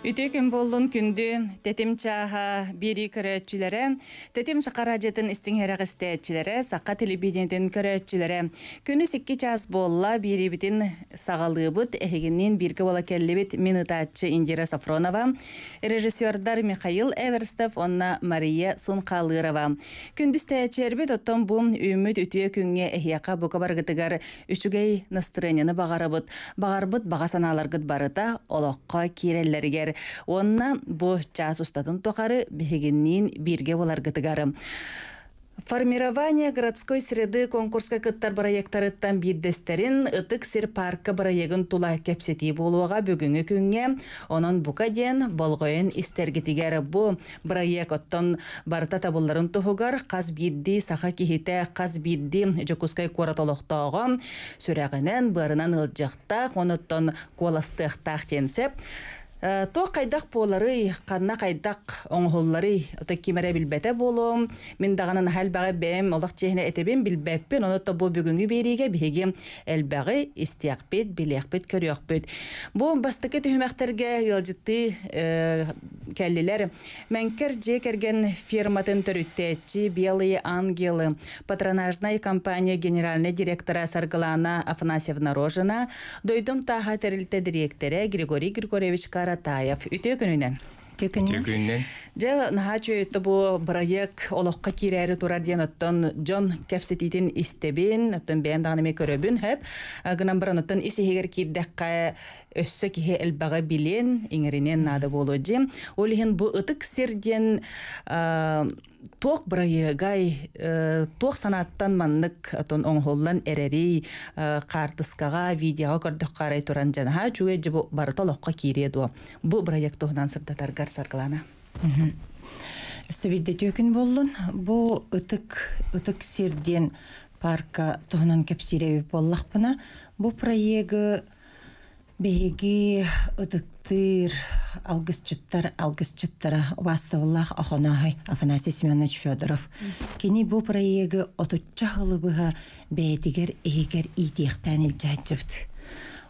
Үті күн болын күнді тәтім чаға бері көрәтчілері, тәтім сақара жетін істің әріғы істәтчілері, саққа телебеденден көрәтчілері. Күні секке час болла бері бітін сағалы бұд, әхегінен бірге бола кәлі Индира Сафронова, режиссердар Михаил Эверстов, онна Мария Сунқалырова. Күндіз тәтчер бет оттан бұм үміт үтіе күнге әхияқа бұқа барғытығар үшігей настырынені бағарабыд. Бағарбыд бағасаналарғыд барыта олаққа кереллергер Онна бу час устатын тохары бихигиннин бирге боларгытыгары. Формирование городской среды конкурска кыттар проекттарыттан бирдестерин ытык сир парка проегын тула кепсети болууга бүгінгі күнге онон бука ден болгоен истергитигер бу проект оттон барта табылларын тухугар каз бирди саха кихите каз бирди жокускай коратолоктоого сүрагынен барынан ылжакта оноттон коластық тенсеп то қайдақ болары канна қайдақ оңголлары ота кимере билбете болом мен даганын халбагы бем олақ чехне әтебен билбеппен оны то бұл бүгінгі бериге биги элбагы истиякпет билякпет бу бастыке түһмөктерге ялжытты кәлілер мәңкір же керген фирматын төрүттечи белые ангелы патронажная компания генеральный директора саргалана афанасьевна рожина дойдым таха терилте директоре григорий григорьевич Баратаев үтеу көнүнән. Түкүннән. Дәл нәҗәй үтте бу бирәк олоққа кирәре тора дигән оттан җан кәпсетидән истебен, оттан бәем дәгъни һәп, гынан бер оттан исе өссө киһи элбаға билен иңеринен нада ол олихин бу ытык серден э, туох бұрайыгай э, туох санааттан маннык отон оңхоллан эрери картыскага э, видеого көрдөх карай туран жанаха чуге жибу кире дуо бу проект туһунан сырдатаргар саргылана сөбидде төкүн боллун бу ытык ытык серден парка туһунан кепсиреби боллахпына бу проегы Биһиги ытыктыр алгысчыттар алгысчыттара вастывлах охонахай Афанасий Семенович Федоров. Кини бу проеги отучча хылыбыга бәйтигер эгер идехтән илҗәҗибит.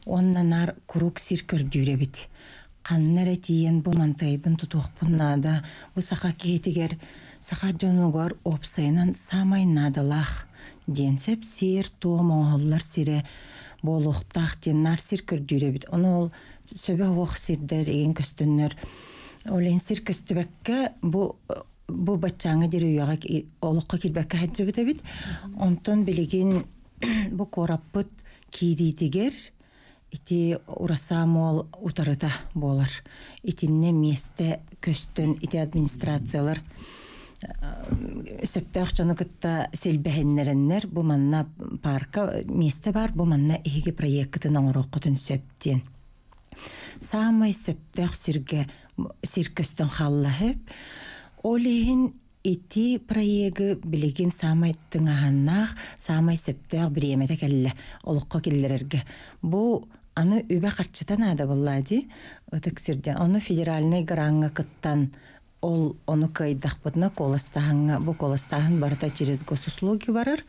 Оннанар круг сиркер дүребит. Каннар тиен бу мантайбын тутук буннада бу саха кетигер саха жонугор опсайнан самай надалах. Денсеп сир то моңоллар сире болуқтақ тен нарсир көрдүйребит оны ол сөбе оқ сирдер еген көстөннөр ол сир көстөбекке бу бу батчаңы дир уяга олукка кирбекке онтон билигин бу кораппыт киритигер ити ураса мол утарыта болар итинне месте көстөн ити администрациялар Э, сөптөөх чонукытта селбэһиннереннер бу манна парка месте бар бу манна иһиги проекттын оңороккутун сөптен самый сөптөөх сирге сиркөстөн халлаһып олиһин ити проеги билигин самай тыңаһаннаах самый сөптөөх бириэмете келле олукко киллерерге бу аны үбэ харчытан ада буллади ытык сирден ону федеральный гранга кыттан ол оны кайдахпытна коластаһаңа бу коластаһын барта через госуслуги барыр.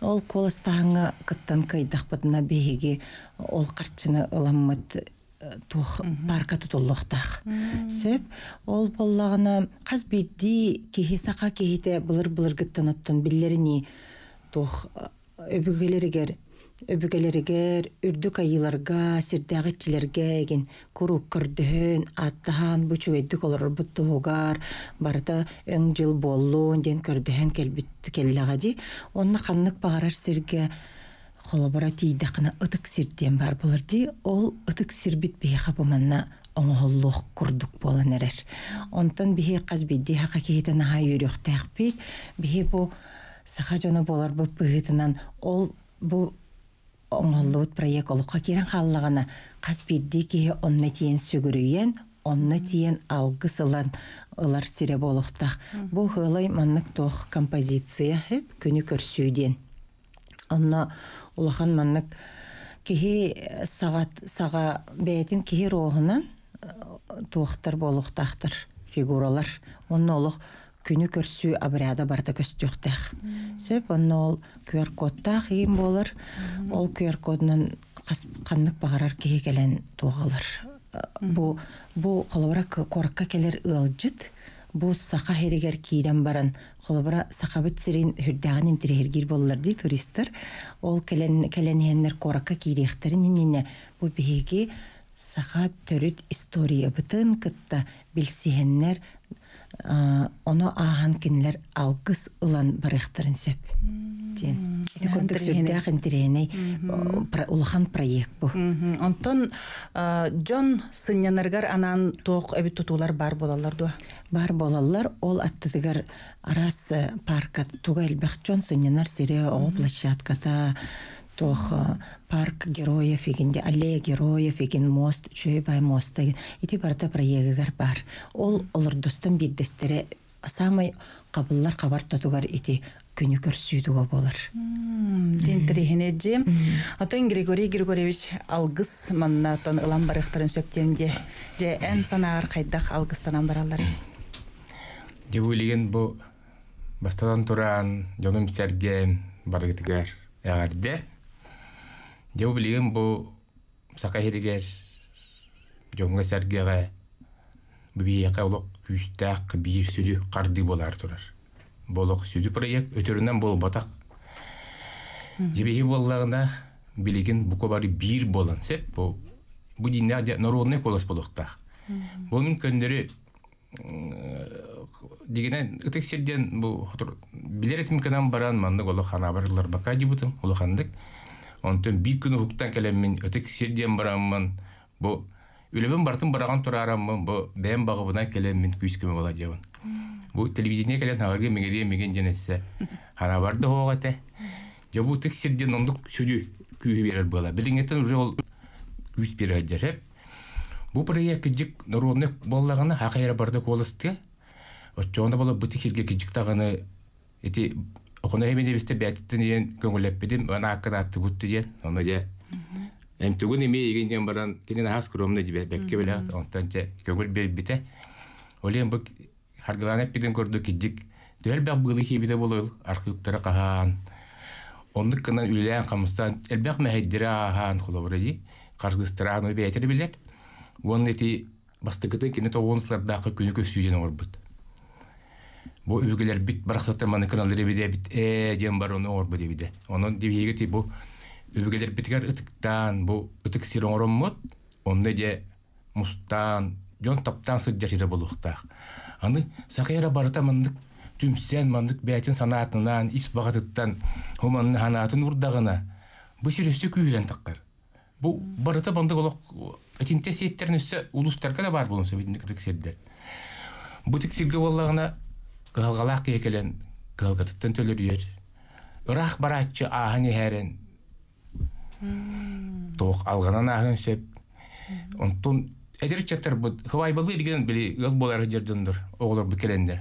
ол қыттан кыттан кайдахпытна беги ол картчыны ыламмыт э, тух парка тутуллохтах сөп ол боллагына каз бидди кихи сака кихите былыр былыр гыттан оттон биллерини тух э, өбүкелеригер үрдүк айыларга сирдәгитчилерге эгин курук көрдөһөн аттахан бучуэддик олорбут тугар барыта өң жыл боллуун ден көрдөн келбит келлегади онна ханнык багарар сирге холобора тиидакына ытык сирден бар булырди ол ытык сирбит бияха буманна оңоллох курдук болан эрер. Онтон бихе каз бидди хака кейтен аха юрюх бу саха жана болар бу ол бу оңоллубут проект олукка кирен хааллагана каспирди кие онна тиен сөгүрүйен онна тиен алгы сылан ылар сире болуктах бу хылай маннык тох композиция хеп күнү көрсүйден онна улахан маннык ке э, сагат сага бээтин кихи рохунан э, туохтар болуктахтар фигуралар онна олох күнү көрсү абрада барды көстөктөк. Сөп оно ол QR кодта хим болор. Ол QR кодунун кандык багарар кеге келен тоогалар. Бу бу колобора коркка келер ылжит. Бу саха херегер кийрен баран колобора саха бит сирин хүрдэгэн интерьер гэр ди туристтар. Ол келен келен хэнэр коркка кийрэхтэр Бу бихэги саха төрөт история бүтэн кэтта билсэхэнэр Ә, оно аһан кинилер алгыс ылан барыхтарын сөп диэн ити курдук сүрдээх интерени улахан проект бу онтон джон сыннянаргар анан тоох эбит тутуулар бар болаллар дуа бар болаллар ол аттыдыгар арас э, парка туга бахчон джон сыннянар сире ого площадката тоқ парк героев егенде аллея героев еген мост чөйбай моста ити барда проегигер бар ол олордостон бирдестере самый кабыллар кабар тотугар ити күнү көрсүйдүгө болар же отон григорий григорьевич алгыс манна отон ылам барыхтарын сөптенде же эн санаар кайдах алгыстанан баралар дебулиген бу бастадан туран жолум сергем баргытыгар эгерде Дәу білген бұ сақа херігер, жоңға сәргеға, бұбиеқа олық қарды болар тұрар. Болық сүді проект өтірінен бол батақ. Жебеге боллағына білеген бары бир болан народный болықта. Бұл мүмкүндөрү көндері дегенен үтік бу бұл білер баран, онтон бир күн хуктан келеммин өтек сирден бараммын бу үлебен бартын бараган турараммын бу бэм багыбынан келеммин күйскеме бола дебин бу телевидение келен агырге мегерие меген женесе хана барды хоогате же бу тек сирден ондук сүдү күйү берер бола билиңетен уже ол күйс берер бу проект кижик норунны боллаганы хакыйра барды колысты отчоонда боло бутик хилге кижик таганы эти Оқына хемен дебісті бәттін ен көңілеппедім, оны аққан атты бұтты ден, оны де. Әмтігін еме еген ден баран, кенен ағас күрімді дебе, бекке біле, онтан те көңіл бер біте. Олен бұк харғылан әппеден көрді кеддік, дөл бәк бұғылы хебеде болуыл, арқыптары қаған. Ондық кынан үйлән қамыстан, әлбәк мәхеддері аған құлабыры де, қарғыстыран өбе әтір білер. Оның әті бастықыты кені тоғынсылардағы күні көстүйден орбыт бу үгелер бит барахсаттар маны канал дебиде бит э дем бар оны орбу дебиде оны дебиге ти бу үгелер биткер ытыктан бу ытык сироңором мот онда же мустан жон таптан сыддер хире болуктах аны сакыра барата мындык түмсен мандык бәтин санаатынан ис багатыттан хуманны ханаатын урдагына бу сирөстү күйрен таккар бу барата бандык олок этинте сеттерин үстө улустарга да бар болонса бидин кирик сердер бутик сирге боллагына кыһылгалаах киһикелен кыһылгатыттан төлөрүйөр ырах барааччы ааһын иһээрен Тоқ алганан ааһын сөп онтун эдирчеттер бут хывайбылы ирген били ыл болары жердендер оголор бикелендер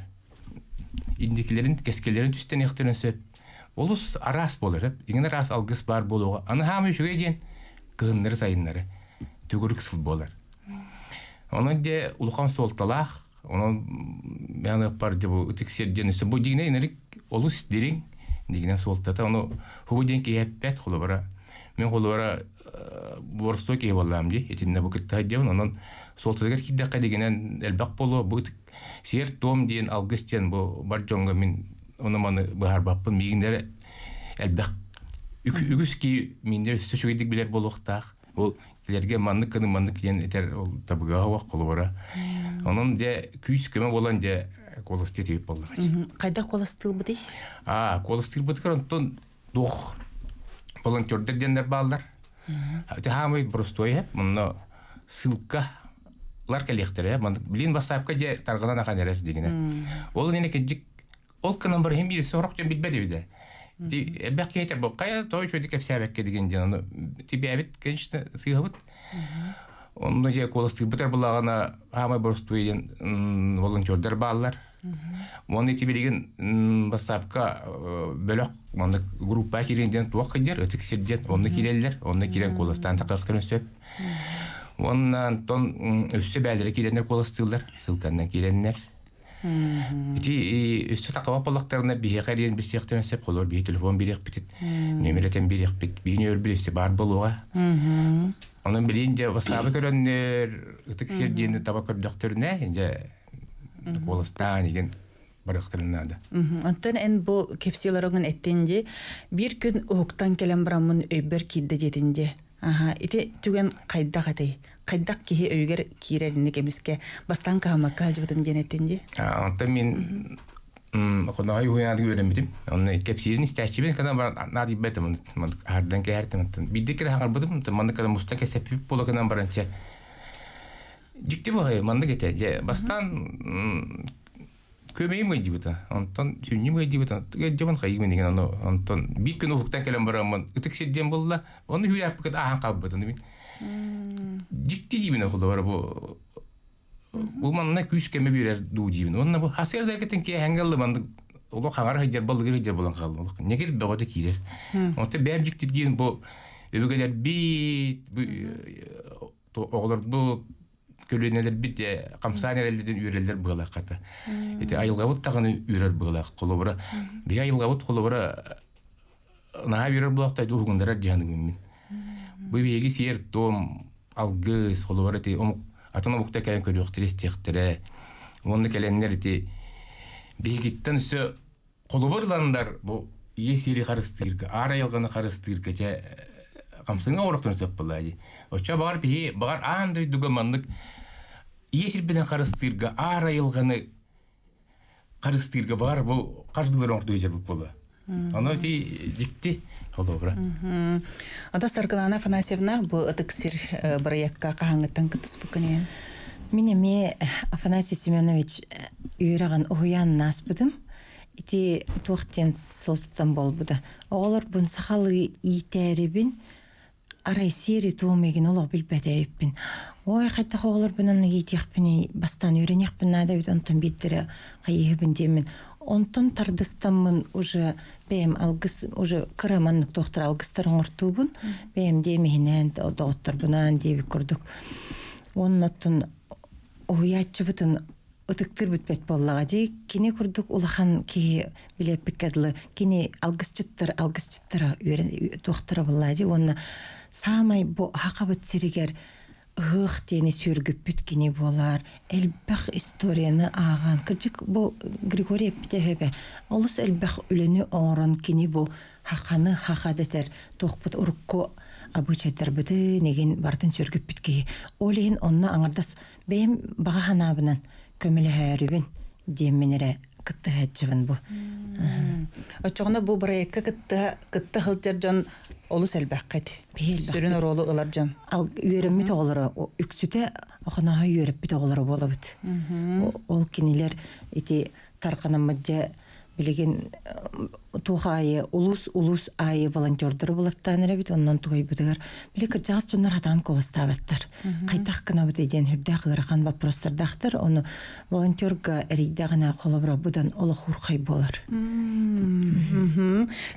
индикилерин кескелерин түстен эхтерин сөп олус арас болар эп арас алғыс бар болууга аны хаамы үшүгэй диэн кыһыннары сайыннары түгүрүк сыл болар ону де улухан солталаах онон мяныып бар деп тексер дженесе бу дигине инерик олус дирин дигине суолтата ону хугу деньки эппет холу бара мен холу бара борсто ке балам ди этинде бу китта дебен онон суолтата гет кидде ка дигенен элбек болу бу итик сер том диен алгыстен бу бар жонго мен ону маны быхар баппын мигиндер элбек үгүс ки минде сүчүгедик билер болуктаак ол Лерге манны кыны манны ен этер ол табыга хуак колубара. Онон де күйс кеме болан де колосты тейіп болдыр. Қайда колостыл дей? А, колостыл бұды көр, онтон дух волонтердер дендер балдар. Те хамы простой, еп, э, мұнна сылка лар келектер еп, э, билин басапка де тарғынан ақан ерер дегене. Э. Ол нене кеджік, ол кынан бір хем бейесі орақ жан бітбәді Эббәк кейтер болқай, той чөйді кәп сәбәкке деген ден. Тебе әбіт, конечно, сыйғыбыт. Онны же колыстық бұтар бұлағына хамай бұрысту еген волонтердар бағалар. Оны тебе деген бастапқа бөлік группа керенден туақ кедер, өтік серден, онны келелілер, онны келен колыстан тақықтырын сөп. Оннан тон өсі бәлдері келендер колыстығылар, сылқаннан келендер. Ити өссө телефон бар болуға. Анын билин же васабы көрөннөр, ытык сердини таба көрдөктөрүнө же Голостан деген барыктырынады. эн бу бир күн октан келен брамын кидде Аха, түген кайда қатай қайдақ кеһи өйгер кииреринне кемиске бастан каһамакка алжыбытым диэнеттен ди онтон мен Қонағай ойнады бар нади бәтім. Ардан болу бағай, манды Бастан көмейім Онтан Жаман барамын. ахан дикти дибин ахылда бар бу бу манна күс кеме бирер ду дибин онна бу хасер да кетен ке хангалы банды уло хагар хыжар балды гыр хыжар болан калды не келип бөгөтө килер онта бэм дикти дигин бу өбөгөлөр бит бу оглор бу көлөнелер бит камсанерелден үйрелдер быгылак ката эти айылгабыт тагын үйрер быгылак би наа булак тайды угундарар бибиэги сиэр том алгыс холуар ити атын обукта кэлен көрүөхтерес тиэхтере уонна кэленнер ити бээгиттен үсө холубарландар бу ие сири харыстыырга ара ялганы харыстыырга же камсыңа э, орохтун сөп булаади оча багар пии багар аандай дугаманнык ие сирбинен харыстыырга ара ялганы харыстыырга бар бу каждый дөрөңтү жер була аны ти дикти Оловра. Анда Саргылана Афанасьевна бұл ытыксир э, бир якка кахаңыттан кытыс букыне. Мине ме э, Афанасий Семенович те э, уян наспыдым. Ити тухтен сылтан Олар бун сахалы итерибин арай сери туумегин олог билбетейиппин. Ой, қайта оғылар бұнын етеқпіне бастан үйренеқпін әді өйтін тұн беттері бін демін онтон тардыстаммын уже бем алгыс уже кыраманнык доктор алгыстарын ортуубун бэм демихинен доотторбунан дээби курдук онун оттун уячыбытын ытыктыр бүтпет боллага дей кини курдук улахан ки білеп дылы кини алгысчыттыр алгысчыттыра доктора болла дей. онна самай бу хакабыт сиригер ых тени сүргүппүт кини болар элбэх историяны аған кырдык бу григорий эптехебе олус элбэх үліні оорон кини бу хаханы хахадетер тохпут урукку абычетер быты неген бартын сүргүппүт Ол олин онно аңардас Бем бага ханабынан көмөлөхөрүбүн демминере кытты хэджибин бу Очоғына бу бұрайыққа кытты кытты хылтер жон Олы сәлбәққет. Сүрін оролы жан. Ал үйерімі тоғылары, үксіте ақынаға үйеріп бі болып болабыд. Ол кенелер, еті мүдде, билигин айы улус улус айы волонтердор булаттаныра бит оннан тугай бутыгар биле жаз жоннор хатан колостабаттар кайтак кына бут эден хүрдэ вопростор вопростардахтар ону волонтерга эрийде гана колобро будан оло хурхай болор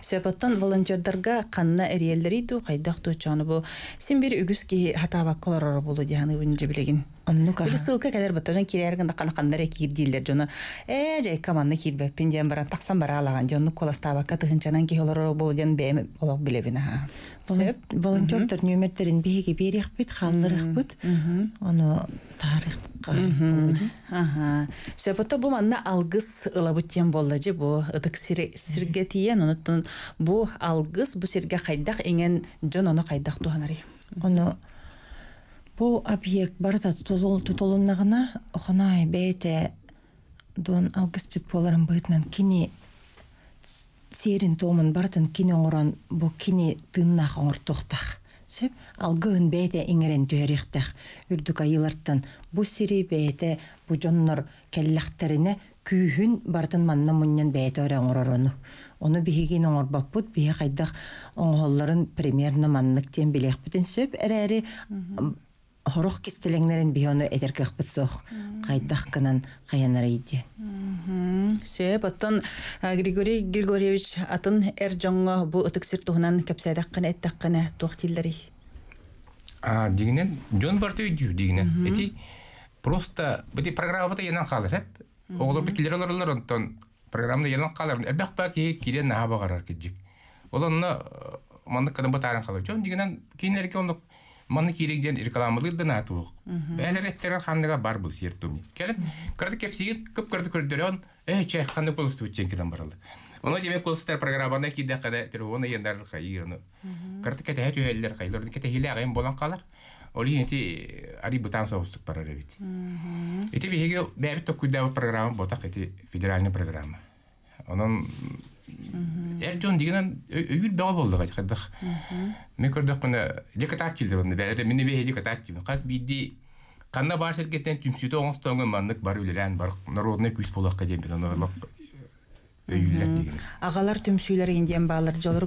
сөпөттөн волонтердарга канна эриелдери ту кайдах ту чону бу син бир үгүс ки хатаабак колорор болу дианы билегин Ну-ка. Или ссылка, когда бы тоже кирерга на канакан на реки Э, джей, э, команда на кирбе, бара таксан бара сам брала ган, джон, ну кола става, ката хинчанан ки холоро бол ден бе, оло биле вина. Сеп, волонтер тер нюмер терин биги ки бирих бит, халлырих бит, оно тарих ка. Ага. Сеп, бу манна алгыс ылабыттен булды тем бу, ытык сирге тиен, оно бу алгыс, бу сирге хайдах, инген джон, кайдак хайдах Аны Бу объект барата тутулуннагына охонай бээте дон алгыстыт боларын бытынан кини серин томун баратын кини оңорон бу кини тыннах оңортуктах. Сеп алгыын бейте иңерен төрихтах. Үрдүк айылартан бу сири бээте бу жоннор келлахтерине күйүн бартын манна муннен бейте оре оңорону. Оны бихигин оңорбаппут, бихи кайдах оңголларын примерно маннык тен билек сөп хорох кистелеңнерин биону этеркехпит сох кайдах кынан каянара идиен сөп оттон э, григорий григорьевич атын эр жоңго бу ытыксир туһунан кепсайдаккана эттаккана туохтиллери дигинен жон бартый дию дигинен эти просто бити программада янан калыр эп оголор бикилер олорлор онтон программада янан калыр элбек баки кирен наха багарар киджик э, мандык кадамба тарын калыр жон дигинен кийинерке ондук маны киригден рекламалык дана тук. Бәлереттер хандыга бар бул сер туми. Келет, кырды кепсигит, күп кырды көрдөрөн, э че ханды болсу үтчен киден барылды. Оны демек болсутар программада киде када оны яндар кайырны. Кырды кете хәтү хәлләр кайларны кете хиле агым болан калар. Ол енти ари бутан соусук барар бит. Эти беге бәбит токуда программа ботак эти федеральный программа. Оның Эрдион деген үйір бәға болды айтқадық. Мен көрдік құны декатат келдір бәрі бе қанна бар шеркеттен түмсүйті маннық бар бар народный болаққа дейін бен онырлық өйүлләр деген. Агалар түмсүйләр индиен баалар жолору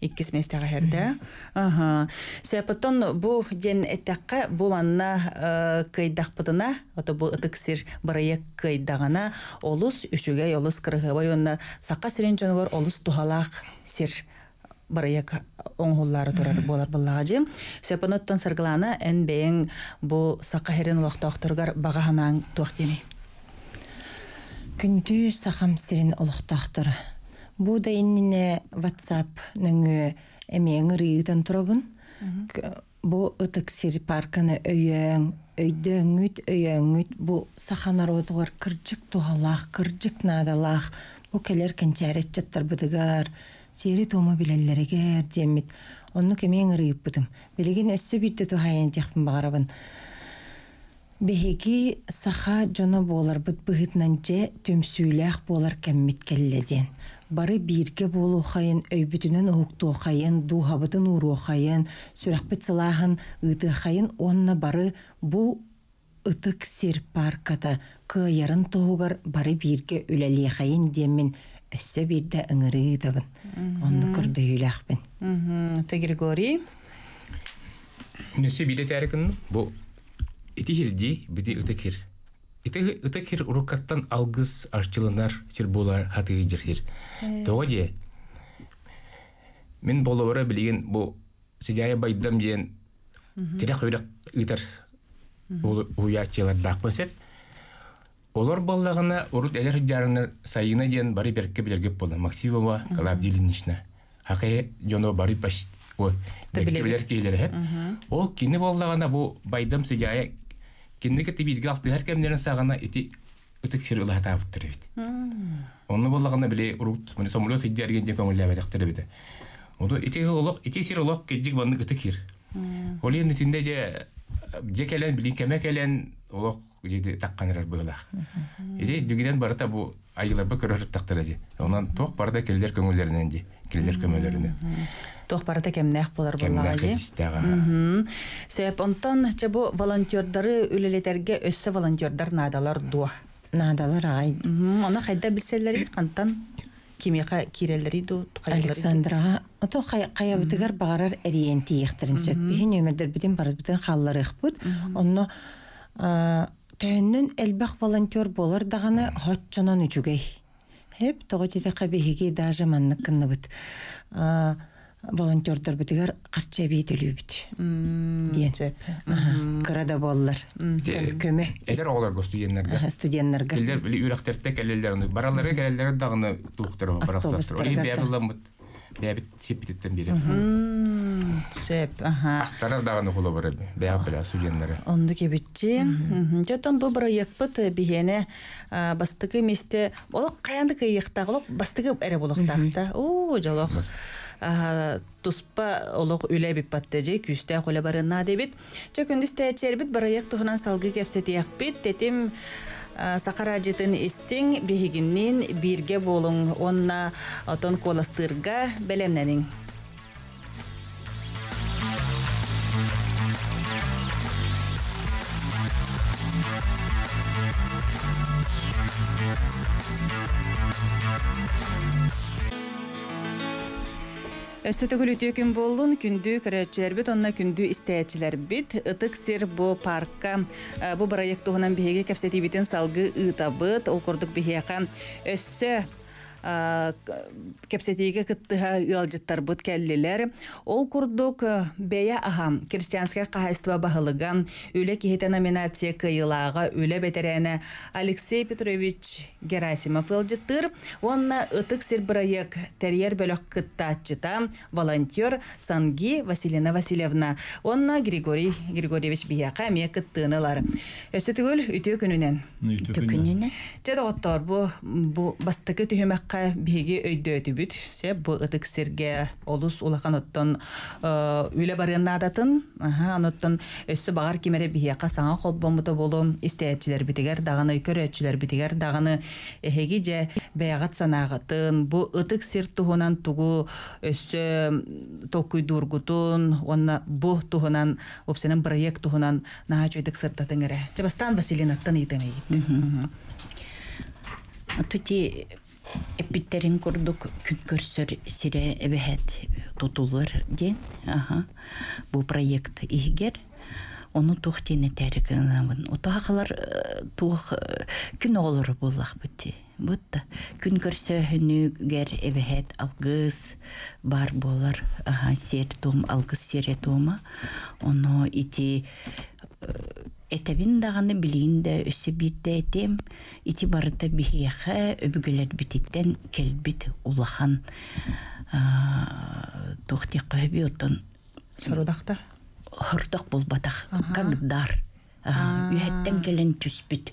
иккис местеҕаһэрдэ аха сөйөппоттон бу диэн этэккэ бу манна э, кыйдахпытына ото бу ытыксир барыйык кыйдагана олус үсүгэй олус кырыһыбай онна сакка сирин дьонугор олус тухалаах сир барыяк оңһуллары турар болар буллага жем сөпөноттон саргылана эн бэйэң бу сака херин улохтоохторгар багаһанаан туох деми күндү сахам сирин улохтоохтор Буда иннине WhatsApp нөңү эмең ырыйдан турабын. Бу ытык сир парканы өйөң, өйдөңүт, өйөңүт, бу саханар отугар кыржык тухалах, кыржык надалах, бу келер кенчәрет чаттар быдыгар, сири тома билеллерегер демит. Онны Билеген өссө битте тухайын текпин багарабын. Беһеги саха жона болар бұт быһытнан же төмсүйлэх болар кәммет келеден бары бирге болу хайын, өйбүтінен оқты хайын, дуғабытын ұру хайын, сүрәқпіт сылағын ұты хайын, Онына бары бұл ұтық сер парката кыйарын тоғығар бары бирге үләле хайын демін өссө берді ыңыры ыйтабын. Онны күрді үйләқпін. Григори? Нүсі биде тәрікін бұл итихирди биде ытыкир. Ите кир урукаттан алгыз арчылынар тирбулар хатыы диртир. Э. Тоде мен болобора билген бу сидяя байдам диен тирек үйрек ытар уячылар дакмасеп. Олар баллагына урут элер жарынар сайына диен бары берке билерге болды. Максимова Калабдилинична. Хакы жоно бары паш ой. Ол кине боллагына бу байдам сидяя кинни кете бирге алты һәр кемнәрен сагына ити үтек шир улаһа табыттыр бит. Онны буллагына биле урут, мен сомлос иддерген дә көңелләп әйтәктер бит. Оду ити улак, ити шир улак кеҗик банны үтек хир. Олен нитендә дә декелен билин кемекелен улак диде такканыр булах. Иде дүгедән барыта бу айыларга көрәр тактыра ди. Онан ток барда келдер көңелләреннән ди. килдер көмөлөрүнө. Тох барата кем нах болар болмагы. Сөйөп онтон че бу волонтёрдары үлелетерге өссө волонтёрдар надалар ду. Надалар ай. Мана кайда билсеңдер кантан кимеге кирелдер иду тукайлар. Александра, то кай кая битгер барар ориенти яхтырын сөп. Бин өмөрдөр битин барыз битин халлар ихпут. Онно а тәннән әлбәх волонтёр булар дагыны хатчанан үчегей. Хеп тоғытеті қабеге даже маннық кынны бұд. Волонтердар бұдығар қарча бейт өлі бұд. Дейін. Қырада болылар. Көме. Әлер олар бұл студенлерге. Студенлерге. Әлер үрақтертте кәлелерін. Бараларға кәлелерді дағыны тұқтыру. Автобустарға. Әлер бәбілі мұд. бәбит сепитеттен бирә. Сеп, аха. Астана дагы нык улы бары бәп белән сүгенләре. Онды ки битте. Җәтәм бу бары якпыт э, бигене бастыгы месте. Ул каянды ки яктагылык бастыгы эре булыктакта. У, җалык. Аха, туспа улык үле бип паттаҗи күстә кулы барына дибит. Чөкүндә стәчер бит бары як туһнан салгы кепсәт якпит. Тетим сакара жытын истиң бихигиннин бирге болуң онна отон коластырга белемнениң Өссөтөгүл э, үтөкүн болун күндү көрөтчүлөр бит, онна күндү истечилер бит. Ытык сир бу паркка э, бу проект тугунан биһиге кепсетибитин салгы ыта ол курдук биһияка өссө Э, кепсетеге кыттыга ялжыттар бут келлеләр. Ол курдук э, бея ахам крестьянская кахайства баһылыга үле кете номинация кыйлага үле бетерене Алексей Петрович Герасимов ялжыттыр. Онна ытык сер проект терьер бөлөк кыттачыта волонтер Санги Василина Васильевна. Онна Григорий Григорьевич бия кәме кыттынылар. Эсетүл үтү көнүнен. Үтү көнүнен. Жадаттар бу бу бастыкы төһмәк хаха биһиги өйдөөтүбүт се бу ытык сирге олус улахан оттон э, үле барынаадатын аноттон өссө багар кимере бихияка саан холбомута болу истээчилер битигер дагыны көрөөчүлөр битигер дагыны эһеги же баягат санаагатын бу ытык сир туһунан тугу өссө толкуйдуургутун онна бу туһунан упсенин проект туһунан наачуйтык сыртатыңере чабастан василинаттан ийтемейит тути эппиттерин курдук күн көрсөр сире эбехет э, тутулар ден аха бу проект игер ону тух тене тәрігінамын отаға э, тух э, күн олыр болақ бітті бұтта күн көрсө гәр эбехет алгыс бар болар аха сер том алгыс сере тома оны ити Э, этебин дағаны билигин да өсө бирде этем ити барыта бихиэхэ өбүгелер бититтен келбит улахан э, тухтиқөби отон сорудактар хордок болбатах кагдар үйеттен келен түспүт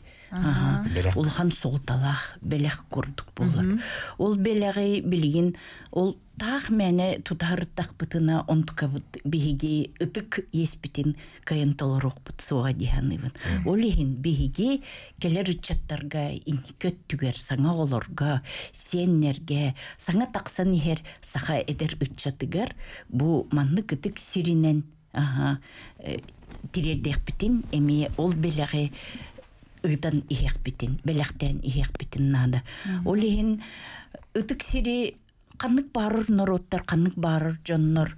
улахан солталах белех курдук болор ол белеги билигин ол Тах мәне тутарыттақ бұтына онтқа бұт бігеге есть еспітін кайын толыруқ бұт соға дейханывын. олигин бігеге келер чаттарга инні көт саңа олорга сеннерге, саңа таксан ихер саха эдер үтчаттығар бу манны күтік сиринен аха, тирердек э, бітін эми ол беләғе ыдан иһек битин, белектен иһек битин нада. олигин ытык сири қанық барыр оттар қанық барыр жоннор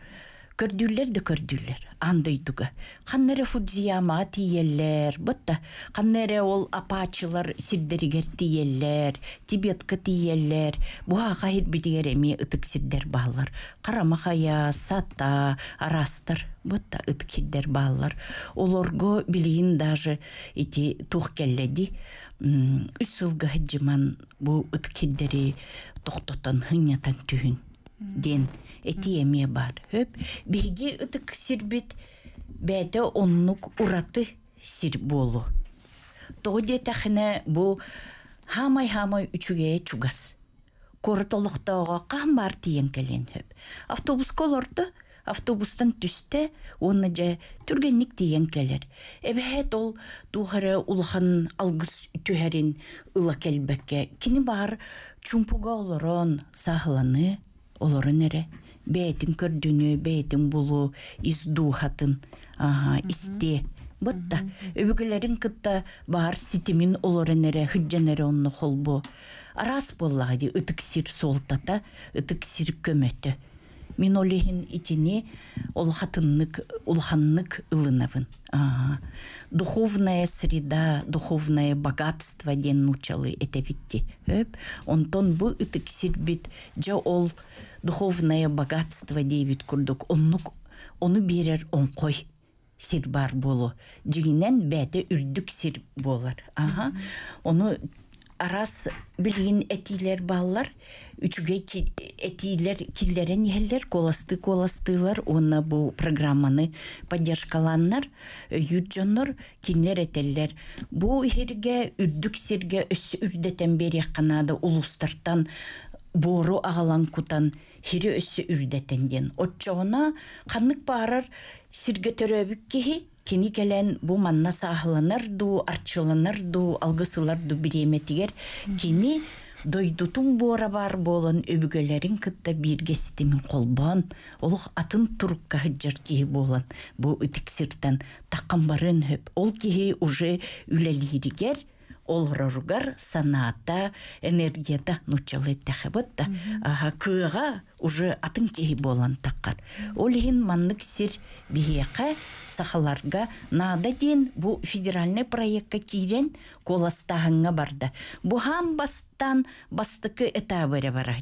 көрдүүллер да көрдүүллер андыйдуга қаннере фудзияма тиеллер бұтта қаннере ол апачылар сирдеригер тиеллер тибетка тиеллер буага битигер эми ытык сирдер баалар карамахая сата арастыр, бұтта ытык сирдер баалар олорго билигин даже ити тух келледи үс ылга бу ыткиддери токтотон хыннятан түүн ден эти бар өп. биги ытык сирбит бәді оннук ураты сир болу тоде бу хамай хамай үчүге чугас коротолуктоого кам бар тиен келен хөп автобус автобустан түсті оны же түргенник деген келер эбэхет ол тухары улхан алгыс түһәрин ыла келбекке кини бар чумпуга олорон сахланы олорон эре бээтин көрдүнү бээтин булу из духатын ага исте бұтта өбүгілерін кытта бар ситимин олоренере хыджанере онны холбу арас боллага ди ытык сир солтата ытык сир көмөтө мен олехин ол олхатыннык улханнык ылынавын духовная среда духовное богатство ден нучалы этебитти өп онтон бу ытык сирбит жа ол духовное богатство дейбит курдук оннук оны берер онкой сир бар болу жигинен бәте үрдік сир болар аха оны арас билгин этилер баллар үчүгө этилер киллерен нехеллер коласты коластылар онна бу программаны поддержкаланнар өйүт кинер кинлер этеллер бу херге үрдүк сирге өссү үрдетен берек улустартан бору агалан кутан хири өссө үрдетенден отчоона каннык баарар төрөбүк кихи кини келен бу манна саахыланар ду арчыланар ду алгысылар ду биреметигер кини дойдутун буора бар болон өбүгөлөрүн кытта биргестимин колбон олух атын турукка хыджар бұ болон бу ытиксиртен таккамбарын хөп ол кихи уже үлелиригер олроргар саната энергияда нучалы да аха кыга уже атын кей болан таккар ол хин маннык сир биһеқа сахаларга нада дин бу федеральный проектка кирен коластаһыңа барды бу хам бастан бастыкы этабыра бара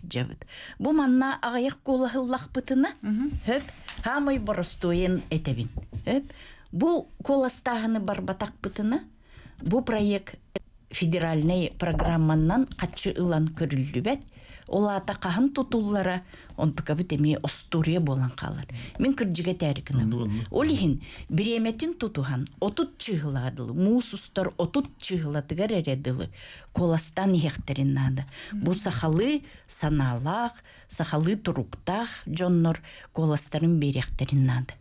бу манна агаяк колаһыллах бытына хөп хамый боростоен этебин хөп бу коластаһыны барбатак бытына бу проект федеральный программаннан қатшы ылан көрүллүбәт ата қаһын тутуллара онтука эми остуре болан қалар. мен кырдьыга тәрикин ол ихин биреметин тутухан отут чыгыладыл муусустар отут чыгылатыгар эредылы коластан ихектерин ады. бу сахалы саналах сахалы туруктах жоннор коластарын берехтерин ады.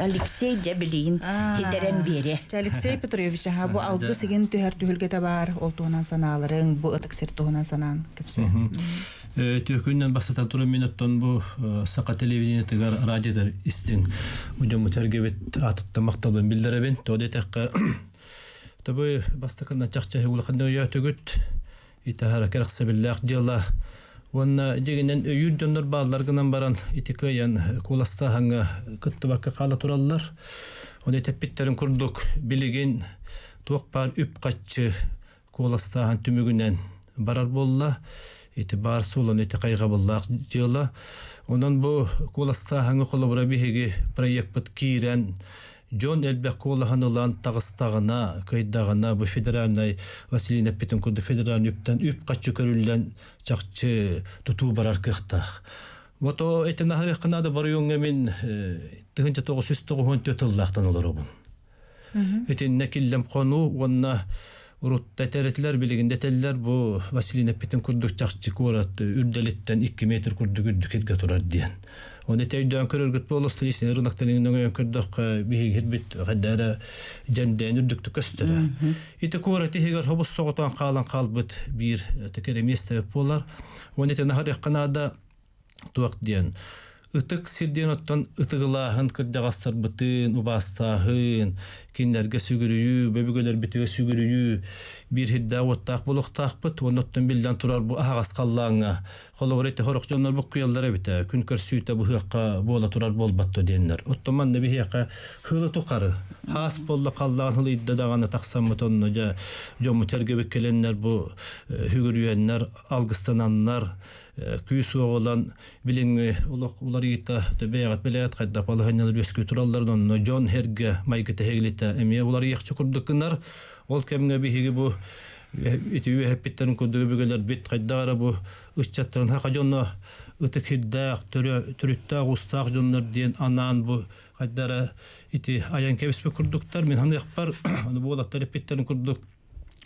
Алексей Дебелин, хитерен бери. Алексей Петрович, ага, бу алды сеген төһәр төһөлгә дә бар, ул туынан саналарын, бу ат кисер туынан санан кипсә. Э төһкүннән басата тура минуттан бу э, сақа телевидение тигар радиода истин. Уҗым тәргәбә атыпта мактабын билдерәбен, төдә тәккә. Төбе бастакына чакча һәгул хәндә ятыгут. Итәһәр кәрәксә биллаһ, дилла. Онна дигенен үйүн барлар, балдар гынан баран итеке ян э, куласта ханга кытты бакка кала тураллар. Он эте петтерин курдук, билеген ток бар үп каччы куласта хан түмүгүнөн барар болла. Эти бар сулун эти кайга болла. Жыла. Ондан бу куласта ханга кулу бура проект бит Джон Эльбек Колаган улан тагыстагына, бұ бу федеральный Василина Петен күрде федераль нүптән үп качы көрүлгән чакчы туту бар аркыкта. Вот эти нагыр кынады бар юнга мен э, тыгынча тогы сүз тогы хөн олар бу. Эти нәкилләм кону онна, урут тәтәрәтләр билегендә тәлләр бу Василийна Петен чакчы күрәт үрдәлеттән 2 метр күрде гүдүкәт гәтәрәт Он это идён көрөргөт болос тилис рынок тилин нөгөн көрдөк бигит бит гаддара жанден И төкөстөрө. Ите кора тигер хобос соготан халан халбит, бир текереместе полар. Он это на нахар канада туак диен ытык сирден оттон ытыгылаһын кырдагастар бытын убастаһын киннерге сүгүрүйү бөбүгөлөр битиге сүгүрүйү бир хидда оттаах булуктаахпыт онноттон билден турар бу агаскаллааңа холобур эте хорук жоннор буккуяллара бите күн көрсүүтэ быхыакка буола турар болбатто диэннер оттоман хылы тукары бу э, алгыстананнар күйсу олан билинги улук улар ита тебеят билет кайда палаханнал беске тураллардан жон херге майке тегилите эме улар яхшы курдукнар ол кемге биһиги бу э, ити үһеппиттерин курдугу бүгелер бит кайдара бу ыччаттарын хакажонно ыты киддах төрө түрүттө устак жоннор диен анан бу кайдара ити аян кебеспе құрдықтар мен аны бар аны болаттар эппиттерин курдук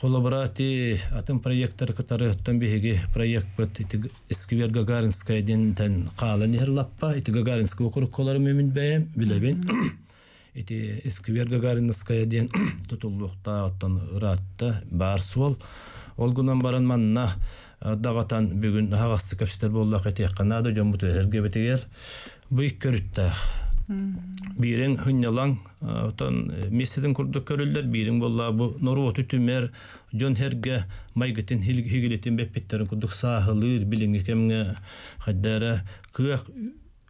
коллаборати атын проекттар катары оттан биһиги проект бит ити Сквер Гагаринская дентен кала нерлаппа ити Гагаринская округ колары мемин бәем билебин ити Сквер Гагаринская ден тутуллукта оттан ыратта бар суол ол гунан баран манна дагатан бүгүн хагасты кепстер боллак эти канада жомбут эрге бетигер быйк көрүттә Бирен хыннялан отан меседен курдук көрүлдөр бирен болла бу нору түтүмер жон херге майгетин хигилетин беппеттерин курдук сахылыр билинге кемге хаддара кыяк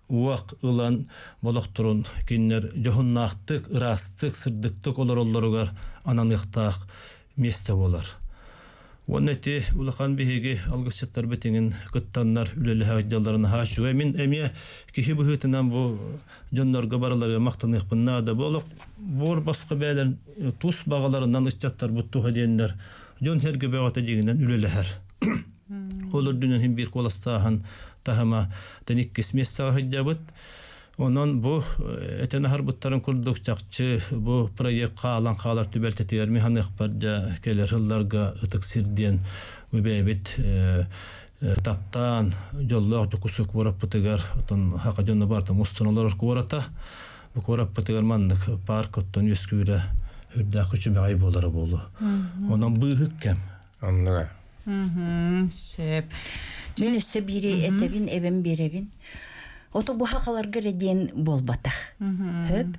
уақ ылан болоқтырын киннер жохуннақтык ырастык сырдыктык олар олоругар ананыктаак месте болар Оннати улахан биһиги алгысчаттар бетеген кыттаннар үлеле хаҗдалларын хашуга ә мин эмне кихи бүһетенән бу җоннорга бараларга мактанык бунна да болук бор басқа бәлін э, тус бағаларынан иччаттар бу туһа дигәннәр җон һәргә бәгата дигәннән үлеле һәр Олар дүнен һәм бир коластаһан тахама Онон бу э, этен харбыттарын курдук чакчы бу проект каалан каалар түбәлтетер механик барда келер хылларга ытык сирден үбәбит э, э, таптан жоллоқ тукусук борап бутыгар отон хака жонна барта мустаналар курата бу курап бутыгар мандык парк оттон өскүрө үрдә күчү бай болары болу онон быгык кем аннага Шеп. Мен эсе бири этебин, эбен беребин. Ото бұха рәден бол болбатақ. Хөп.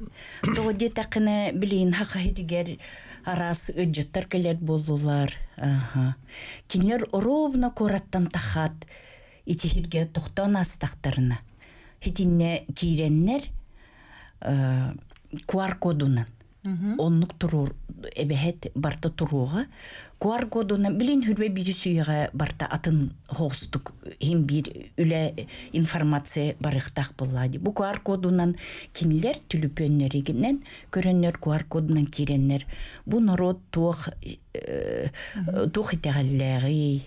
Тоғы де тақына білейін хақа хедігер арас өджеттар келер болулар. Кенер оровна қораттан тақат. Итихірге тоқтан астақтарына. Хетінне кейреннер қуар э, кодуның оннук турур эбехет барта туруга куар годуна билин хүрбе бири сүйеге барта атын хогустук хим бир үле информация барыхтах буллади бу куар кодунан кинлер түлүпөннеригинен көрөннөр куар кодунан киреннер бу народ туох э, туох итегаллери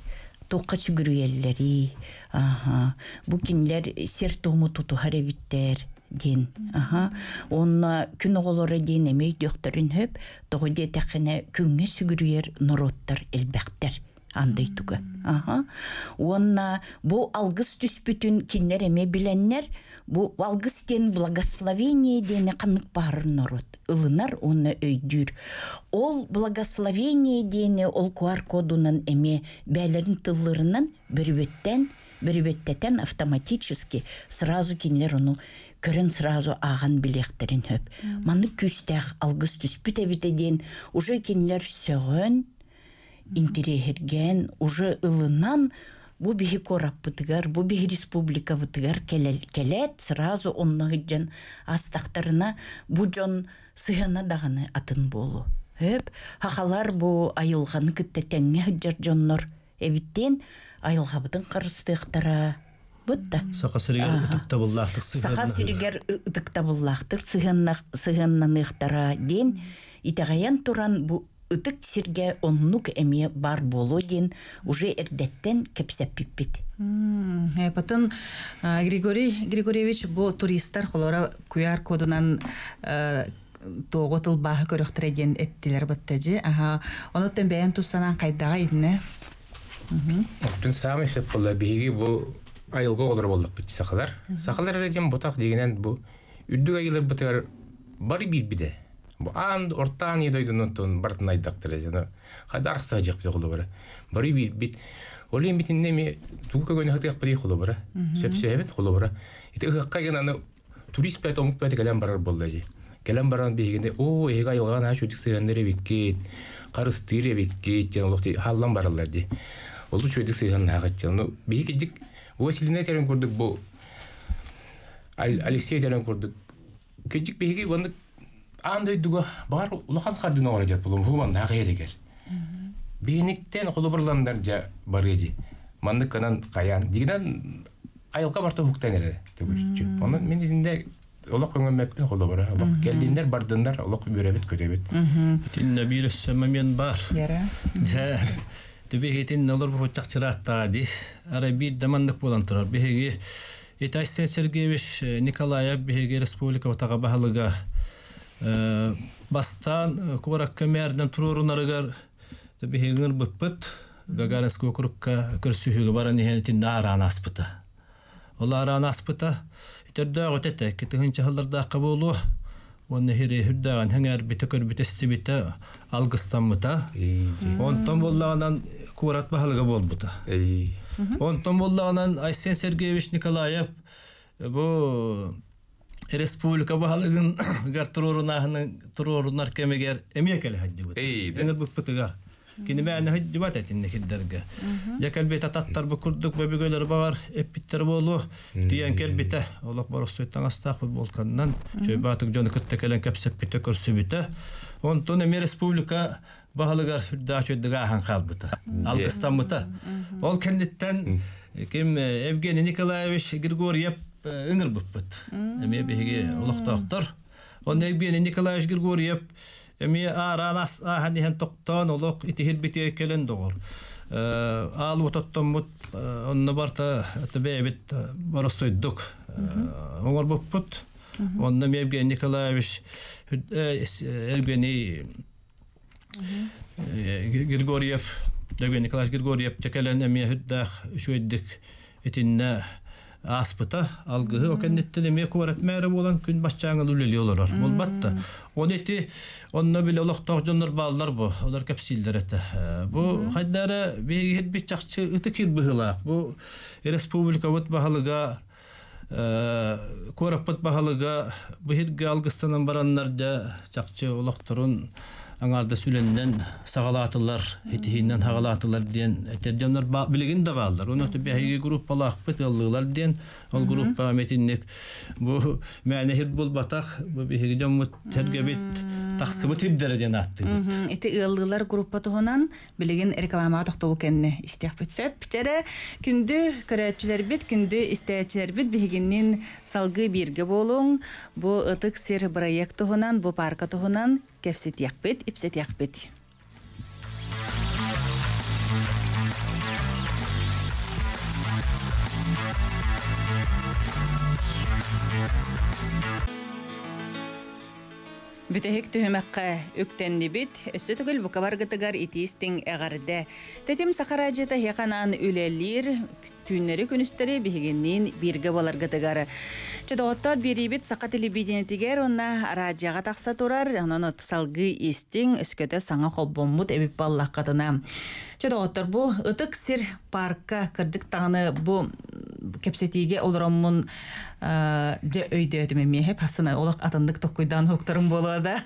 туохка сүгүрүеллери бу кинлер сер тууму тутухаребиттер дин. Аха. Онна күн оголора дин эмей дөхтөрүн хөп, тогы детекне күнгө сүгүрүер нороттар элбектер андай түгө Аха. Онна бу алгыс түспүтүн бүтүн киннер эме биленнер, бу алгыс тен благословение дене канык барын Ылынар оны өйдүр. Ол благословение дені ол куар кодунан эме бәлерин тыллырынан бір бөрбөттетен автоматически сразу кинлер оны көрін сразу аған білектерін хөп. Маны күстәх алгыс түспүтәбіте ден, уже кенлер сөгін, ұжы уже ылынан бу корап бұтығар, бу бігі республика вытыгар келет сразу оннагыджан астақтарына бу жон сығына дағаны атын болу. Хөп, хахалар бу айылганы кытта тәңге жоннор. әбіттен айылғабыдың бутта сока сиригер ытыкта буллахтык сыгыннах сыгыннаныхтара ден итагаян туран бу ытык сирге оннук эми бар болу ден уже эрдеттен кепсеп пиппит э, Потом э, Григорий Григорьевич бу туристтар холора QR кодунан э, тоого тыл баахы көрөхтөр эген эттилер баттажы аха оноттен бэйен туссанан кайдага идне Мм. Тун самый хеппала бу айылга олар болдық бит сақалар сақалар әреден бұтақ дегенен бұл үддік айылар бұтығар бар бит биде бу ан ортан едойдун тон бартын айдактыр жана кайдар акса жак бит кулу бара бары бит бит олен бит неме тука гөне хатык бит кулу бара сөп сөбет кулу бара ите хакка гана аны турист бит омук бит келен барар болду же келен баран бегенде о эге айылган ач үтүк сыгандыре биккит карыс тире биккит жана улук халлан баралар же олду чөйдүк сыган агат жана бийгидик Василина терен көрдік бұл. Алексей терен көрдік. Көджік бейге бұнды андай дуга бар улахан хардын ора деп бұл хуман нага ерегер бейниктен холобырландар жа бар еді манды канан қаян дегенен айылка барта хуктан эре түгүлчү аны мен инде улак көңөн мэптин холобыра улак келдиндер бардындар улак үйрөбөт көтөбөт тилне бүйресі момент бар яра Tübe hitin nalır bu hoçak çırak tadi. Ara bir damanlık bulan turar. Bihegi İtaş Sen Sergeyevich e, Nikolaya Bihegi Respublika Otağa Bahalıga e, Bastan e, Kuvarak Kemerden Tururun Arıgar Bihegin Bıpıt Gagarinsk Okrukka Kürsühüge Baran Nihenetin Nara Anaspıta. Ola Ara Anaspıta İterdağ ötete Kitihin çahıllarda kabulu он нэхири хүддаган хэнгэр битэ көр битэ стибитэ алгыстан мыта он том боллаганан курат бахалга болбута. Эй. Он том боллаган Айсен Сергеевич Николаев бу республика бахалгын гартрорунаны турорунар кемегер эмне келе хаджы. Эй, эне бу птыга. Кини мен хаджы бат айтын неке бета таттар бу курдук бу бөгөлөр бар, эппиттер болу диян кел бета. Олок бар устуйтан астак бу болкандан чөй батык жөнү кытта келен кепсеп бете көрсөбөтө. Он республика бахалыгар дачөддүгө ахан халбыта алгыстамыта ол кенниттен ким э, евгений николаевич григорьев ыңыр э, быппыт эме беге улуктоктор Ол евгений николаевич григорьев эме аран ахан ихен токтон улук итихир битие келен догор э, алып ототтоммут онна барта тебебит дук. оңор быппыт онна евгений николаевич евгений Григорьев, Дорогой Николаевич Григорьев, текелен эме хүддах шуэддик этинне аспыта алгыһы океннеттен эме куаратмээре болан күн башчааңын үлеле олорор. Ол батта. Он эти онна биле олох тоғжоннор баалар бу. Олар кепсилдер эте. Бу хайдары бегер бит чакчы ыты кир быһылак. Бу республика вот баһалыга Кораппыт бағалыға бұхетге алғыстанан баранлар да жақчы олақтырын аңарда сүленден сағалатылар, хитихиннен сағалатылар ден тердемлер билигин да балдар. Оны ту беһиге группалах пытыллылар деген ол группа метиннек бу мәнехир бул батак бу беһиге дем тергебит тахсыбы тибдер ден атты. Эти ыллылар группа туһунан билигин реклама тохтол кенне истех бүтсеп, пичере күндү көрөчүлөр бит, күндү истечилер бит беһигинин салгы бирге болуң, бу ытык сер проект туһунан, бу парка туһунан кепсетиякпит ипсетиякпит Бүтәһик төһөмәккә үктәнне бит, өсө түгел бу кабаргытыгар итистең әгәрдә. Тәтем сахараҗыта яханан үләлир, күннәрі күністері бігеннен бирге боларгытыгары. Чедоғаттар беребет сақа телебиденетігер онна радияға тақса турар, онын салгы естің үскөті саңа холбомбут әбіп баллаққатына. Чедоғаттар бұ ұтық сир паркка кірдік тағыны бұ кепсетиге олраммын же э, өйдө өтүмеме хеп хасына олак атындык токкуйдан хоктарым болода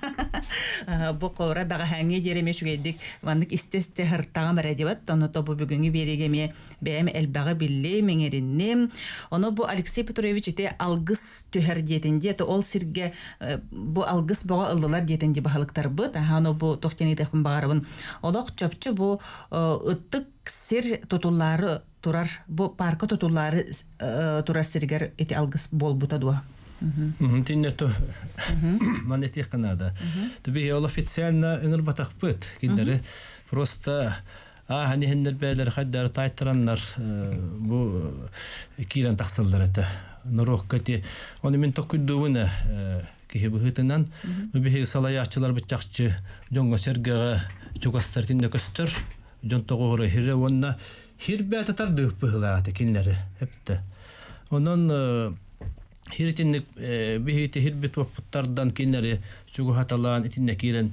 бу кора дага ханге жереме шугедик вандык истесте хыртага мередебат тоното бу бүгүнгү берегеме бээме элбага билли меңеринним ону бу алексей петрович ите алгыс түһәр диетинде это ол сирге э, бу алгыс бого ыллылар диетинде бахалыктар быт аны бу тохтенидехпин багарыбын олох чөпчү бу э, ыттык сир тутулары турар бу парка тутулары э, турар сиргер эти алгыс болбута дуа Тиннету манетих қанада. Туби ол официально ингер бұд. просто А, хани хендер бәлер хайдар тайтраннар бу кирен тахсылдар это. Нурох кати. Оны мен токуй дуына кихе бухытынан бихе салаячылар битчакчы жонго сергеге чугастар тинде көстөр. Жон тогору хире вонна хир бәтә тардып быхлаты кинләре. Хәптә. Онан хиртинник бихе хирбит ваппыттардан кинләре чугу хаталан итинне кирен.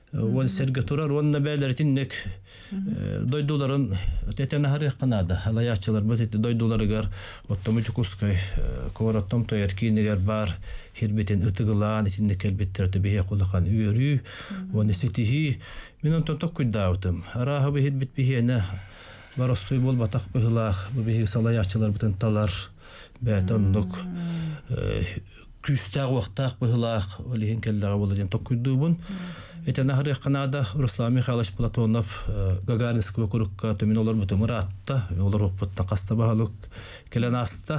Э, он серге турар онна бәләртиннек э, дойдуларын тетен хары канада алаячылар бу тете дойдуларыгар оттому чукускай э, ковороттом то эркинегер бар хирбетен ытыгылан итинне келбеттерде бие кулакан үйөрү он сетихи мен онтон ток куйдаутым арахы бе хирбет бихене баростой бол батак быгылах бу бие салаячылар бутын талар бәтондук күстәг вактак быгылах олихин келлага болдын ток куйдубун Эте нагыры Канада Руслан Михайлович Платонов э, Гагаринск округка төмөнөлөр бүтүмратта, улар укпутта каста баалык келен аста.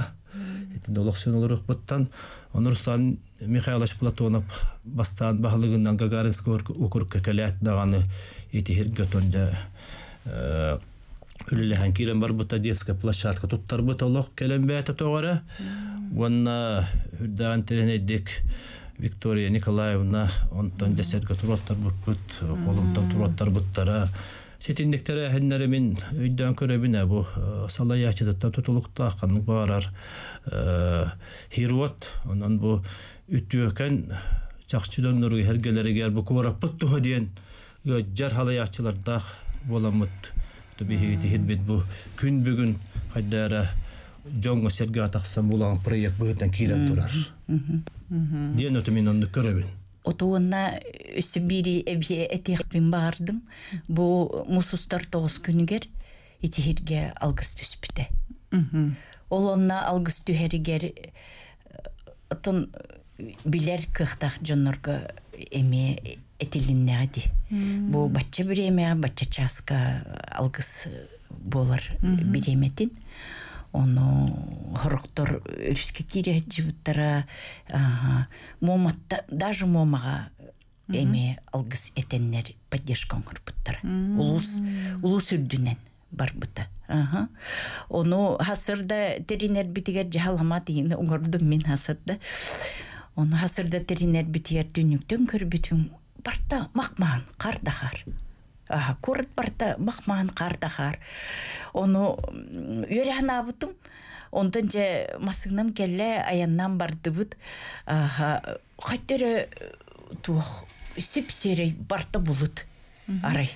Эте долог сөн улар укпуттан он Руслан Михайлович Платонов бастан баалыгынан Гагаринск округка келет даганы эти хер гөтөндө. Э үлүлө хан келен бар бута детская площадка тут тарбыта улар келен бета тогора. Уна үдән тренедек Виктория Николаевна он тон десятка mm -hmm. туроттар бу пут колунта туроттар буттара сетиндектер эхеннере мин үйдөн көрө бу э, салаячыда та тутулукта аккан барар э хирот анан бу үтүкөн чакчыдөндөргө хергелери гер бу кубарап путту деген жархалаячылар да боламыт. тубиги тихит бит бу күн бүгүн хайдара жоңго сергер атаксам улаган проект бұғытан кейлен турар Ден өті мен оны көребін. Отуына үсі бири әбе әтекпен бардым. Бұ мұсустар тоғыз күнігер етігерге алғыз түспіті. Олонна онна алғыз түхәрігер ұтын билер кықтақ жонырғы эме этилинне Бу батча биреме, батча часка алгыс болар биреметин оно хорохтор өрүскө кире жибуттара моматта даже момага эме алғыс этеннер поддержка оңорбуттар улус улус үрдүнен барбыта аха ону хасырда теринер битигер жаалама дейін оңордум мен хасырда ону хасырда теринер битигер түнүктөн көрбүтүм барта макмаан кардахар А барта махман кардахар ону абытым онтон же масыгнам келле аяннан бардыбыт хаттере э, туох сепсерей барта булут арай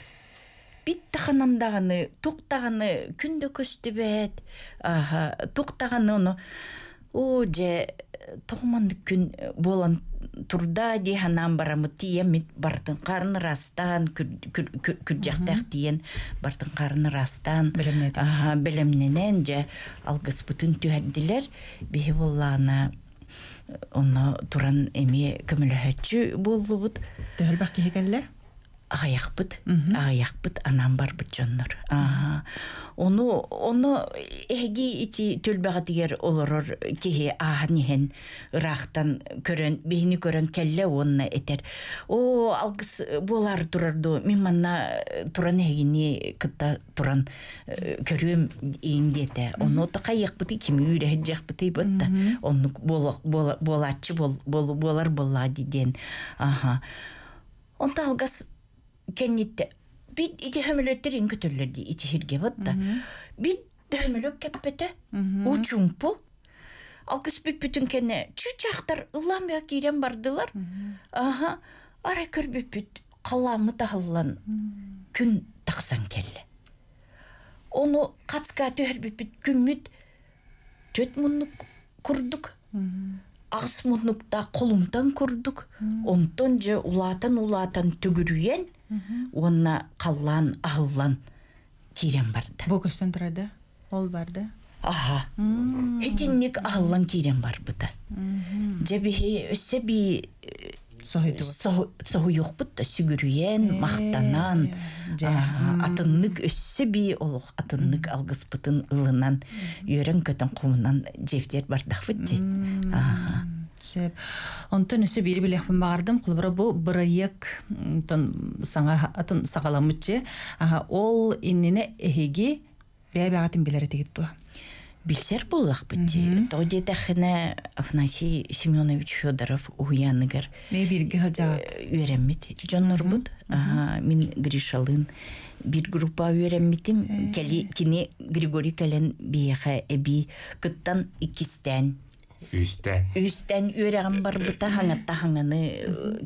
бит таханандаганы туктаганы күндө көстүбет аха туктаганы ону о же тогмандык күн э, болан турда де барамы барамыты мит бартын қарын растан күрджақтақ тиен бартын қарын растан білімненен же ал бүтін түһәрдилер бихи оны туран эми көмөлөһөчү боллубут төһөлбак кихекеллер агаяхпыт агаяхпыт анан барбыт жоннор ону ону эги ити дигер олорор кихи аанихен ырахтан көрөн бейни көрөн келле онна этер о алгыс э, болар турарду мен манна э, туран эгини кытта туран э, көрөм ийиндете ону такаяхпыты кими үрехжакпыты бытта онну болачы болар болла диден аха онта алгас кенитте бит ити хөмөлөттөрүн көтөлөрди ити хирге вот да бит дөмөлөк кеппете учуңпу алкыс бит бүтүн кене чучактар ылам я кирен бардылар ага ара көрбүп бит каламы тахыллан күн таксан келле оны кацка төһөрбүп бит күммүт төт муннук курдук агыс муннукта колумтан курдук онтон же улаатан улаатан түгүрүйен онна қаллан аллан кирем барды көштен тұрады ол барды Аха. этинник аллан кирем бар бұды. Жабихи өссе би соғы жоқ бұтта сүгірген, э, мақтанан, атыннык өссе би олық атыннық алғыс бұтын ылынан, үйрен көтін құмынан жевдер бардақ бұтте. Аха. сөп. Онты нүсү бири билек бардым, кул бу бирек тон саңа атын сагаламычы. Аха, ол иннене эхеги бәбәгатын билер дигән туа. Билсер буллык бичи. Тоде тахна Афнаси Семёнович Фёдоров уянныгар. Мен бир гаҗат э, үрәнми ди. Джон Нурбут, аха, мин Гришалын бир группа үрәнмитем. Э. Кели кини Григорий Кален бихә эби кыттан икестән үстен үстен үрәгән бар э, э, бута хаңатта хаңаны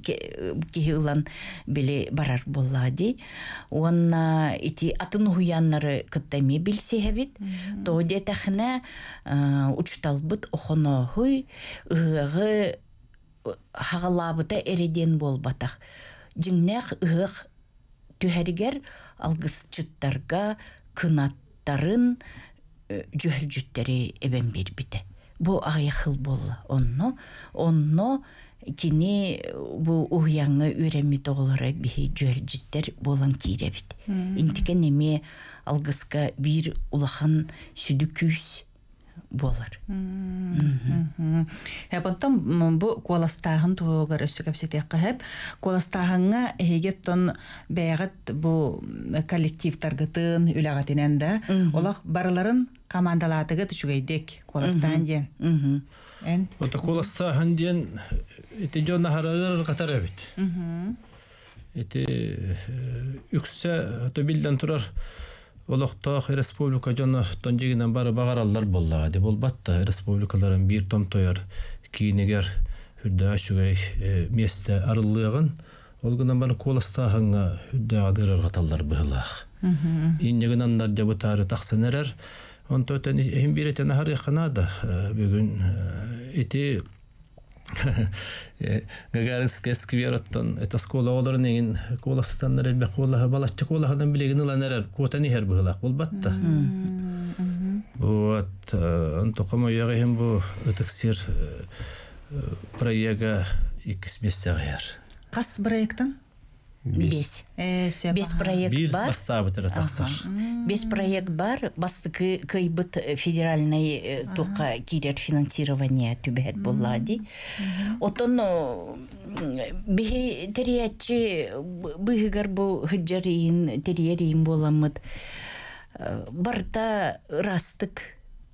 э, биле барар булла ди. Онна ити атын хуяннары кыттами билсе хәбит. Тоде тахна учталбыт охоно хуй ыгы хагалабыта эреден болбатах. Жиңнәк ыгы түһәргәр алгысчыттарга кынаттарын жөһәл жүттәре эбен бу аяқыл болла онно онно кини бу уяңы үрәмит би бихи життер болан киребит. Интикен неме алгыска бир улахан сүдүкүс болар. Хә бонтом бу коластаһын тоогар өсүгәп сетек кәһәп, коластаһыңга һегеттон бәгәт бу коллектив таргытын үләгәтенән дә, олак барларын командалатыгы төшүгәйдек коластаһын ди. Эн. Ота коластаһын ди, эти җонна харалар катар бит. Эти үксә, ото билдән турар. Олақтақ республика жоно тонжигинен бары бағараллар болла. Де болбатта республикаларын бір том тояр кейінегер үрді ашугай месті арыллыгын ол күнен бары коластахынга үрді адырырга ұрғаталар быһылах. Иннегін андар жабытары тахсынырар. Он тотен бир этен ханада бүгін эти гагаринская сквер оттон это скола олор негин кола сатаннар элбе кола балачча кола хадан билегин ыла нерер кота нихер быгылак ол батта вот онтоком оягыхим бу ытыксир проега икис местегаяр Қас проекттан бес бес э, проект бар бес проект бар басты кыйбыт э, федеральный э, тоқа кирер финансирование түбәт булла ди отон бихи териячи быгыр бу хыджарин териерин барта растык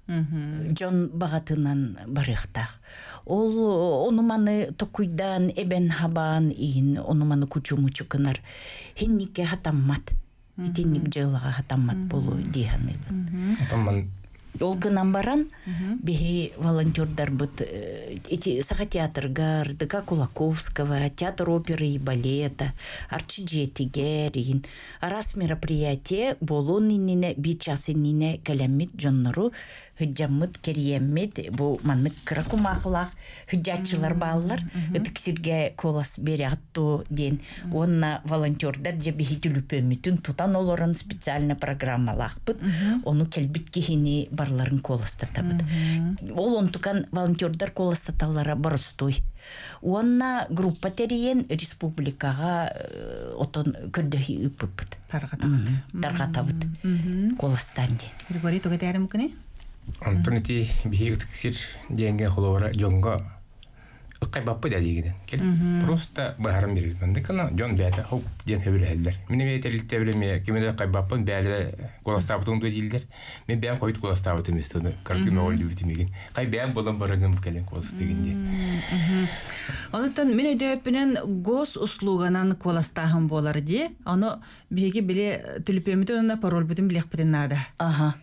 Джон бағатынан барықтақ. Ол э, онуманы токуйдан эбен хабан иін, онуманы кучумучу кынар. Хеннике хатаммат. Итинник жылыға хатаммат болу дейханы. Атамман ол кынан баран беги волонтердар быт э, эти сахатеатргар дка кулаковского театр оперы и балета арчиджетигерин арас мероприятие болон иннине бей часы иннине каляммит жоннору хыджаммыт кериеммит бу маннык кыра кумахлах хыджачылар баалар ытыксирге колас берятту ден онна волонтердар же бихитүлүпөмүтүн тутан олорун специально программалахпыт ону келбит кихини барларын коластатабыт ол онтукан волонтердар коластаталара боростуй онна группа терен республикага э, отон көрдөһи үппүппүт таргатабыт таргатабыт коластан ден григорий тогетээрим Антонити ити бихигтиксир диэнге холовара дьонго ыккай баппы да кел просто баһарым бирдандыкана дьон бэта хоп ден хөбүлэһэллер. Мин метелитте билме кимеде кайбаппын бәле голастабытын ду дилдер. Мен бәм койт голастабыт эмес таны картина ольды битмеген. Кай бәм болан барыгым келен голас дегенде. Онтан мен әйдәпнен гос услуганан голастаһым болар ди. Аны биге биле түлпемите онна пароль битен билек битен нада. Аха.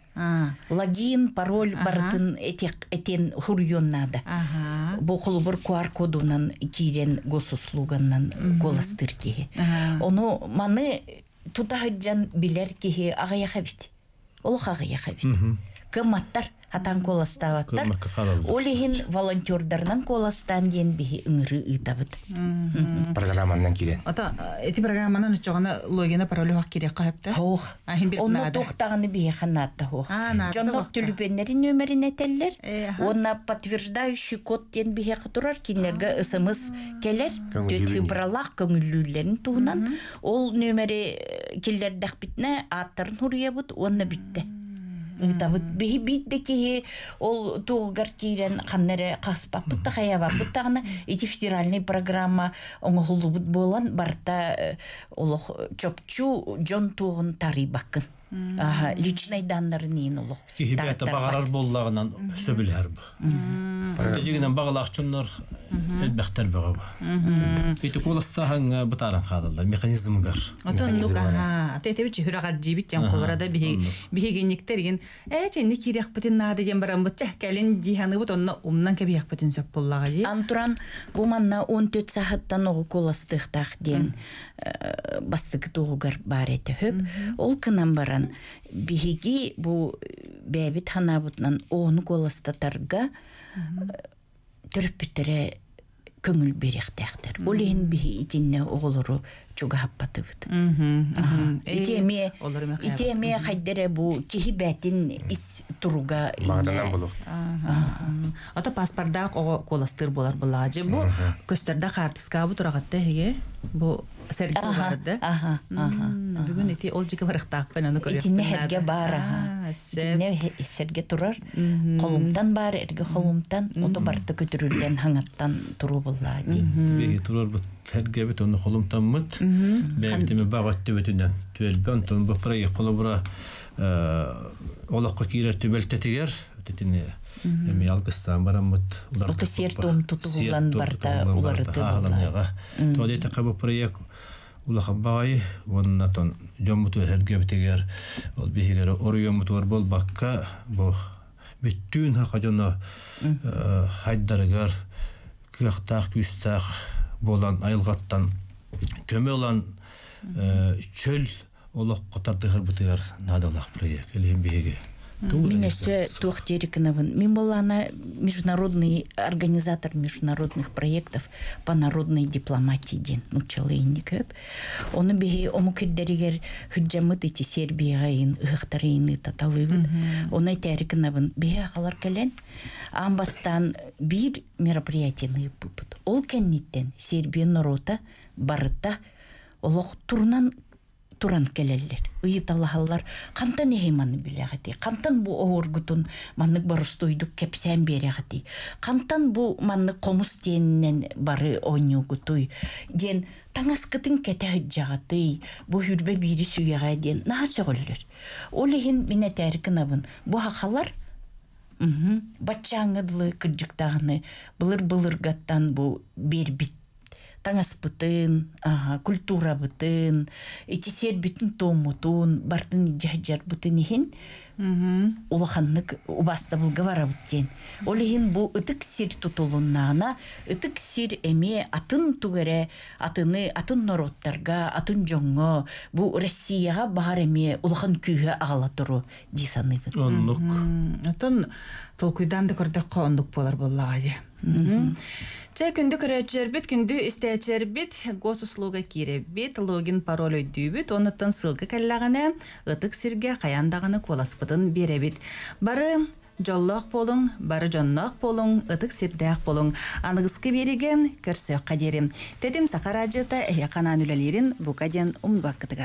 Логин, пароль бартын этек этен хурьон надо. Бу кулбур QR кодунан кирен госуслуганнан голастырки. Он Ону маны тутахыджан билер кихи агаяха бит. Ол агаяха бит. Кыматтар хатан коластааттар олихин волонтердарнан коластан диэн бихи ыңыры ытабыт программанан кире ата эти программанан очогона логина паролюах керек кахапта хоох онно тухтаганы бихи ханаатта хоох жонок түлүбеннери нөмерин этеллер э, онна подтверждающий код ден бихи катурар кинлерге ысымыз келер тыбралах көңүллүүлерин туунан ол нөмери э, киллердах битне аттарын хуруябыт онна битте ыытабыт биһи ол тугугар киирен ханнере хаспаппыт да хаябаппыт тагына ити федеральный программа оңохулубут болан барта э, олох чопчу жон туғын тари личный даннарын ин улук кихибета багарар боллагынан сөбүлөр бу дегенен багалакчыннар элбектер бөгөм итикуластахан бытарын кадалар механизмгар отоннук аха тетебич хүрагар жибит жан колорада бихи бихигенниктер ген эченни кирякпытын на деген барам бут келин диханы бут онна умнан кебиякпытын сөп боллага ди антуран бу манна 14 сааттан огу куластыктах ден э, бастык тугугар бар эте хөп ол кынан баран бігі биһиги бу э, бэбит ханабытынан оны э, бітірі көңіл көңүл берехтеактер ол эн биһи итинне оголору чуга хаптыбыт. Мм. Ике ме ике ме хайдере бу киһи бәтин ис турга. Ата паспорда коластыр болар булаҗи. Бу көстәрдә хартыска бу турагатта һиге. Бу сәрик булар да. Аха. Бүген ике ул җиге бар хатта аны күрәм. Ике ме һәргә бар. Ике ме сәргә турар. Колымдан бар, иргә холымдан, ото барты көтүрелгән хаңаттан туру булла ди. Бүге турар бу. Тәргәбет аны холымтан мәт. Mm-hmm. Бәйтеме бағат э, олаққа кейлер төбелті тегер, эми алгыстан барам ото сер том тутугулан барда кабы проект улаха бай ол бигер бол бакка бу бүттүн хака э, болан айылгаттан көмө олан чөл олох котардыгар бытыгар надалах проект элем биеге Мин эсе Тух Терикановын. Мин была она международный организатор международных проектов по народной дипломатии ден. Ну, челейни көп. Оны беге омукердерігер хүджамыт ете Сербияға ин, ұғықтарайын таталығын. Оны Терикановын беге қалар кәлен амбастан бір мероприятияны бұпыт. Ол кәнниттен Сербия народа барыта олох турнан туран келеллер. Ыйыт аллахаллар қантан эхи маны билегати. Қантан бу ооргутун маннык барыстойдук кепсен берегати. Қантан бу манны қомыс теннен бары онюгутуй. Ден таңаскытын кете жағаты, бу хүрбе бири сүйеге ден наар сөғөллер. Ол эхин мине тәркін абын. Бу хахалар Батчаңыдлы кыджыктагыны былыр бұлыр бу бербит таңас ага, культура бытын, этисер битін томутун, бартын жахжар бытын ехін, улаханнык убаста бул гавара буттен. Олихин бу ытык сир тутулуннана, ытык сир эме атын тугере, атыны атын народтарга, атын жоңго, бу Россияга бар эме улахан күйе агала туру дисаны. Оннук. Атын толкуйдан да көрдік қондық болар боллаға Чай күнді бит, күнді истәчербит, госуслуга бит, логин пароль өйдүйбит, онытын сылғы кәлләғіне, ытык сирге қаяндағыны бере бит. Бары жоллоқ болың, бары жонноқ ұтық сірді ақ болың. Анығысқы береген көрсөк қадерім. Тәдім сақар ажыта әйе қанан бұқаден